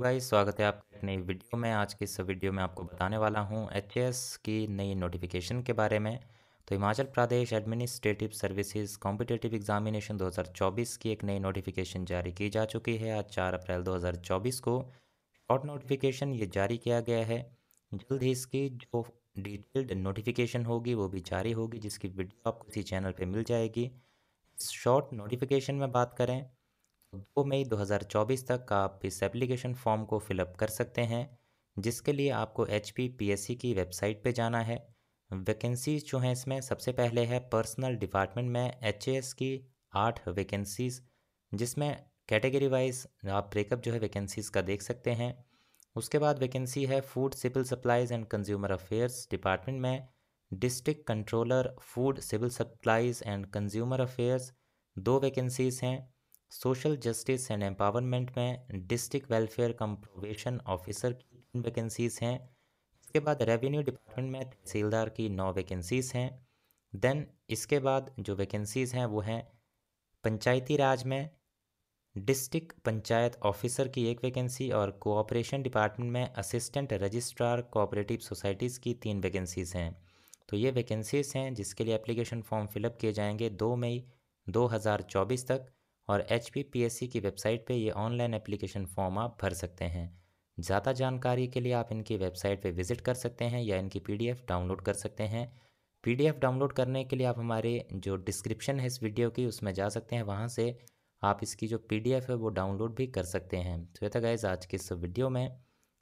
guys स्वागत है आपके नई वीडियो में आज की इस वीडियो में आपको बताने वाला हूं एच की नई नोटिफिकेशन के बारे में तो Himachal Pradesh administrative services competitive examination 2024 की एक नई नोटिफिकेशन जारी की जा चुकी है आज 4 अप्रैल 2024 को शॉर्ट नोटिफिकेशन ये जारी किया गया है जल्द ही इसकी जो डिटेल्ड नोटिफिकेशन होगी वो भी जारी होगी जिसकी वीडियो आपको इसी चैनल पर मिल जाएगी शॉर्ट नोटिफिकेशन में बात करें दो मई 2024 तक का आप इस एप्लीकेशन फॉर्म को फिलअप कर सकते हैं जिसके लिए आपको एच पी की वेबसाइट पर जाना है वैकेंसीज़ जो हैं इसमें सबसे पहले है पर्सनल डिपार्टमेंट में एच की आठ वैकेंसीज़ जिसमें कैटेगरी वाइज आप ब्रेकअप जो है वैकेंसीज़ का देख सकते हैं उसके बाद वैकेंसी है food civil supplies and consumer affairs department में district controller food civil supplies and consumer affairs दो वैकेंसीज़ हैं सोशल जस्टिस एंड एम्पावरमेंट में district welfare cum probation officer की तीन वैकेंसीज़ हैं इसके बाद रेवेन्यू डिपार्टमेंट में तहसीलदार की नौ वैकेंसीज़ हैं देन इसके बाद जो वैकेंसीज़ हैं वो हैं पंचायती राज में डिस्ट्रिक्ट पंचायत ऑफिसर की एक वैकेंसी और कोऑपरेशन डिपार्टमेंट में असिस्टेंट रजिस्ट्रार कोऑपरेटिव सोसाइटीज़ की तीन वैकेंसीज़ हैं तो ये वैकेंसीज़ हैं जिसके लिए एप्लीकेशन फॉर्म फिलअप किए जाएंगे दो मई 2024 तक और एच की वेबसाइट पर ये ऑनलाइन एप्लीकेशन फॉर्म आप भर सकते हैं ज़्यादा जानकारी के लिए आप इनकी वेबसाइट पर विज़िट कर सकते हैं या इनकी पी डाउनलोड कर सकते हैं पीडीएफ डाउनलोड करने के लिए आप हमारे जो डिस्क्रिप्शन है इस वीडियो की उसमें जा सकते हैं वहाँ से आप इसकी जो पीडीएफ है वो डाउनलोड भी कर सकते हैं तो ये था आज की इस वीडियो में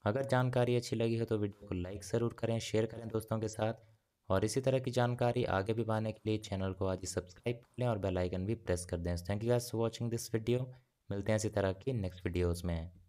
अगर जानकारी अच्छी लगी हो तो वीडियो को लाइक ज़रूर करें शेयर करें दोस्तों के साथ और इसी तरह की जानकारी आगे भी पाने के लिए चैनल को आज ही सब्सक्राइब कर लें और बेल आइकन भी प्रेस कर दें thank you guys for watching this video मिलते हैं इसी तरह की नेक्स्ट वीडियोज़ में